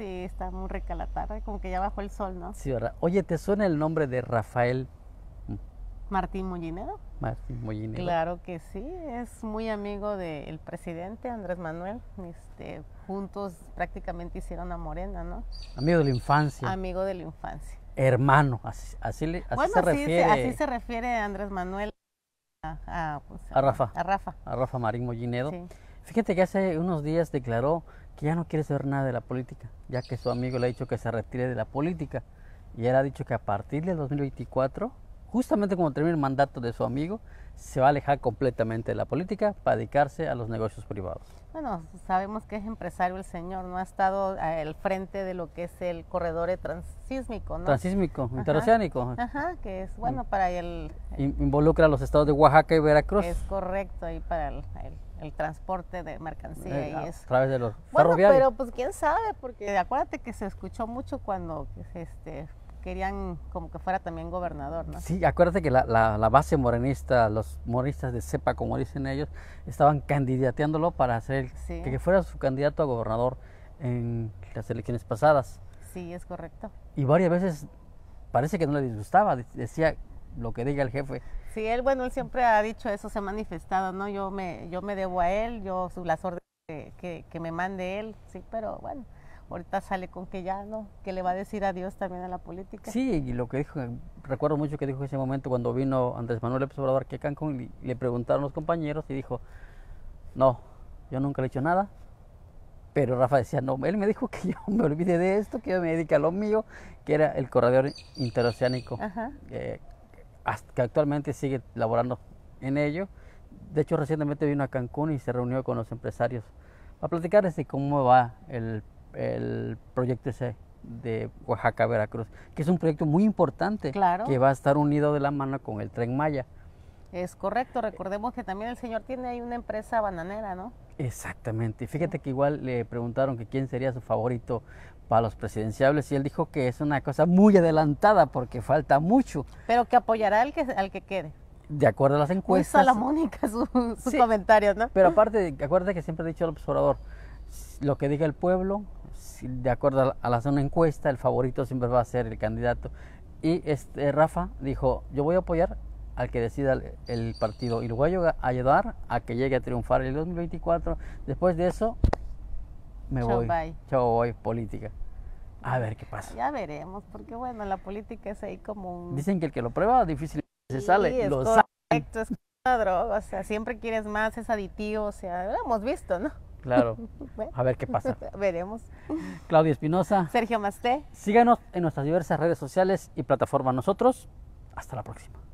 Sí, está muy rica tarde, como que ya bajó el sol, ¿no? Sí, Oye, ¿te suena el nombre de Rafael Martín Mollinedo? Martín Mollinedo. Claro que sí, es muy amigo del presidente Andrés Manuel. Este, juntos prácticamente hicieron a Morena, ¿no? Amigo de la infancia. Amigo de la infancia. Hermano, así, le, así bueno, se así refiere. Se, así se refiere Andrés Manuel pues, a, Rafa. A Rafa. A Rafa Marín Mollinedo. Sí. Fíjate que hace unos días declaró que ya no quiere saber nada de la política, ya que su amigo le ha dicho que se retire de la política y él ha dicho que a partir del 2024 justamente cuando termina el mandato de su amigo, se va a alejar completamente de la política para dedicarse a los negocios privados. Bueno, sabemos que es empresario el señor, no ha estado al frente de lo que es el corredor transísmico, ¿no? Transísmico, interoceánico. Ajá, que es mm. bueno para el... Involucra a los estados de Oaxaca y Veracruz. Es correcto, ahí para el, el transporte de mercancía eh, A través de los bueno, pero pues quién sabe, porque acuérdate que se escuchó mucho cuando pues, este, querían como que fuera también gobernador, ¿no? Sí, acuérdate que la, la, base morenista, los moristas de cepa, como dicen ellos, estaban candidateándolo para hacer que fuera su candidato a gobernador en las elecciones pasadas. Sí, es correcto. Y varias veces parece que no le disgustaba, decía lo que diga el jefe. Sí, él, bueno, él siempre ha dicho eso, se ha manifestado, ¿no? Yo me, yo me debo a él, yo las órdenes que, que me mande él, sí, pero bueno ahorita sale con que ya no, que le va a decir adiós también a la política. Sí, y lo que dijo, eh, recuerdo mucho que dijo ese momento cuando vino Andrés Manuel López Obrador aquí a Cancún y le preguntaron los compañeros y dijo, no, yo nunca le he hecho nada. Pero Rafa decía, no, él me dijo que yo me olvide de esto, que yo me dedique a lo mío, que era el corredor interoceánico, eh, que actualmente sigue laborando en ello. De hecho, recientemente vino a Cancún y se reunió con los empresarios para platicarles de cómo va el el proyecto ese... de Oaxaca, Veracruz, que es un proyecto muy importante que va a estar unido de la mano con el tren Maya. Es correcto, recordemos que también el señor tiene ahí una empresa bananera, ¿no? Exactamente, fíjate que igual le preguntaron que quién sería su favorito para los presidenciables y él dijo que es una cosa muy adelantada porque falta mucho. Pero que apoyará al que, al que quede de acuerdo a las encuestas. la Mónica sus comentarios, ¿no? Pero aparte, acuérdate que siempre ha dicho el observador, lo que diga el pueblo, de acuerdo a la zona encuesta, el favorito siempre va a ser el candidato. Y este, Rafa dijo, yo voy a apoyar al que decida el, partido y lo voy a ayudar a que llegue a triunfar el 2024. Después de eso, me voy. Bye. voy, política. A ver qué pasa. Ya veremos, porque bueno, la política es ahí como un... Dicen que el que lo prueba difícil se sale, lo correcto, es o sea, siempre quieres más, es aditivo, o sea, lo hemos visto, ¿no? Claro. A ver qué pasa. Veremos. Claudia Espinosa. Sergio Masté. Síganos en nuestras diversas redes sociales y plataformas. Nosotros, hasta la próxima.